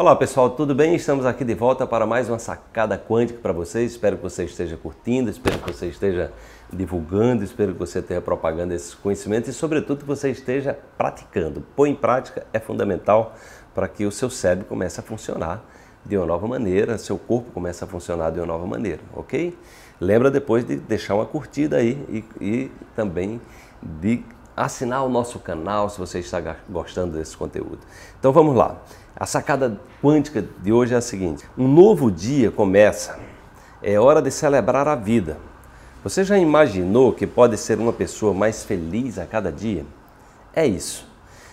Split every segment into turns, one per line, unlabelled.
Olá pessoal, tudo bem? Estamos aqui de volta para mais uma sacada quântica para vocês. Espero que você esteja curtindo, espero que você esteja divulgando, espero que você esteja propagando esses conhecimentos e, sobretudo, que você esteja praticando. Põe em prática é fundamental para que o seu cérebro comece a funcionar de uma nova maneira, seu corpo comece a funcionar de uma nova maneira, ok? Lembra depois de deixar uma curtida aí e, e também de assinar o nosso canal se você está gostando desse conteúdo. Então vamos lá. A sacada quântica de hoje é a seguinte: um novo dia começa. É hora de celebrar a vida. Você já imaginou que pode ser uma pessoa mais feliz a cada dia? É isso.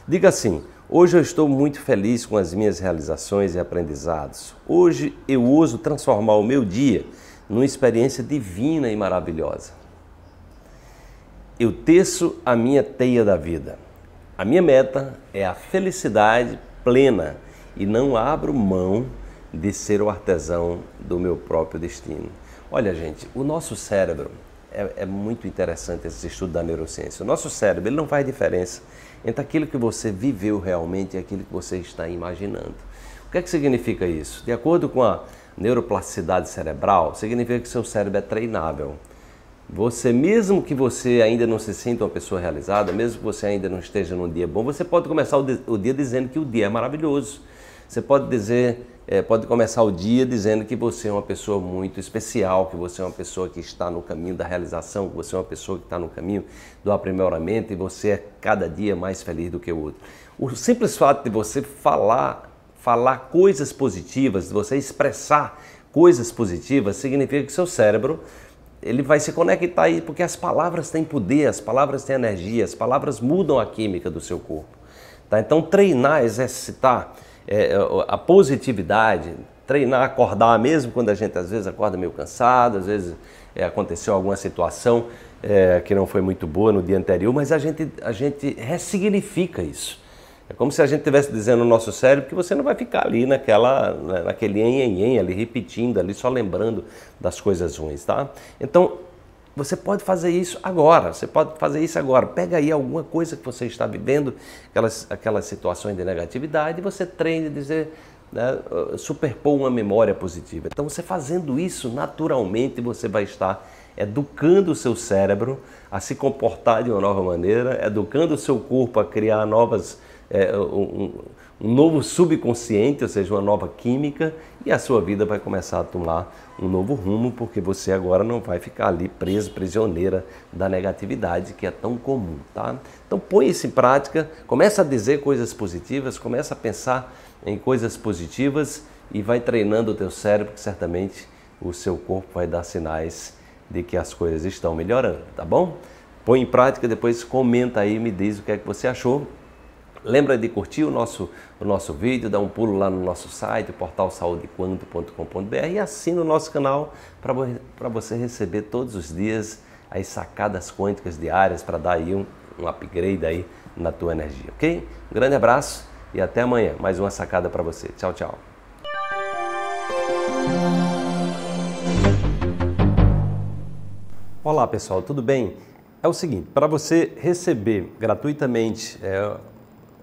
Diga assim: hoje eu estou muito feliz com as minhas realizações e aprendizados. Hoje eu ouso transformar o meu dia numa experiência divina e maravilhosa eu teço a minha teia da vida. A minha meta é a felicidade plena e não abro mão de ser o artesão do meu próprio destino. Olha, gente, o nosso cérebro é, é muito interessante esse estudo da neurociência. O nosso cérebro ele não faz diferença entre aquilo que você viveu realmente e aquilo que você está imaginando. O que é que significa isso? De acordo com a neuroplasticidade cerebral, significa que seu cérebro é treinável. Você, mesmo que você ainda não se sinta uma pessoa realizada, mesmo que você ainda não esteja num dia bom, você pode começar o dia dizendo que o dia é maravilhoso. Você pode dizer, é, pode começar o dia dizendo que você é uma pessoa muito especial, que você é uma pessoa que está no caminho da realização, que você é uma pessoa que está no caminho do aprimoramento e você é cada dia mais feliz do que o outro. O simples fato de você falar, falar coisas positivas, de você expressar coisas positivas, significa que seu cérebro ele vai se conectar aí, porque as palavras têm poder, as palavras têm energia, as palavras mudam a química do seu corpo. Tá? Então, treinar, exercitar é, é a positividade, treinar, acordar mesmo quando a gente às vezes acorda meio cansado, às vezes é, aconteceu alguma situação é, que não foi muito boa no dia anterior, mas a gente, a gente ressignifica isso. É como se a gente estivesse dizendo no nosso cérebro que você não vai ficar ali naquela, né, naquele enhenhen, ali repetindo, ali só lembrando das coisas ruins, tá? Então, você pode fazer isso agora, você pode fazer isso agora. Pega aí alguma coisa que você está vivendo, aquelas, aquelas situações de negatividade, e você treine dizer, né, ah, superpor uma memória positiva. Então, você fazendo isso naturalmente, você vai estar educando o seu cérebro a se comportar de uma nova maneira, educando o seu corpo a criar novas é, um, um novo subconsciente, ou seja, uma nova química, e a sua vida vai começar a tomar um novo rumo, porque você agora não vai ficar ali preso, prisioneira da negatividade que é tão comum, tá? Então põe isso em prática, começa a dizer coisas positivas, começa a pensar em coisas positivas e vai treinando o teu cérebro, que certamente o seu corpo vai dar sinais de que as coisas estão melhorando, tá bom? Põe em prática, depois comenta aí, me diz o que é que você achou Lembra de curtir o nosso, o nosso vídeo, dar um pulo lá no nosso site, portalsaudequanto.com.br e assina o nosso canal para você receber todos os dias as sacadas quânticas diárias para dar aí um, um upgrade aí na tua energia, ok? Um grande abraço e até amanhã. Mais uma sacada para você. Tchau, tchau. Olá pessoal, tudo bem? É o seguinte, para você receber gratuitamente é,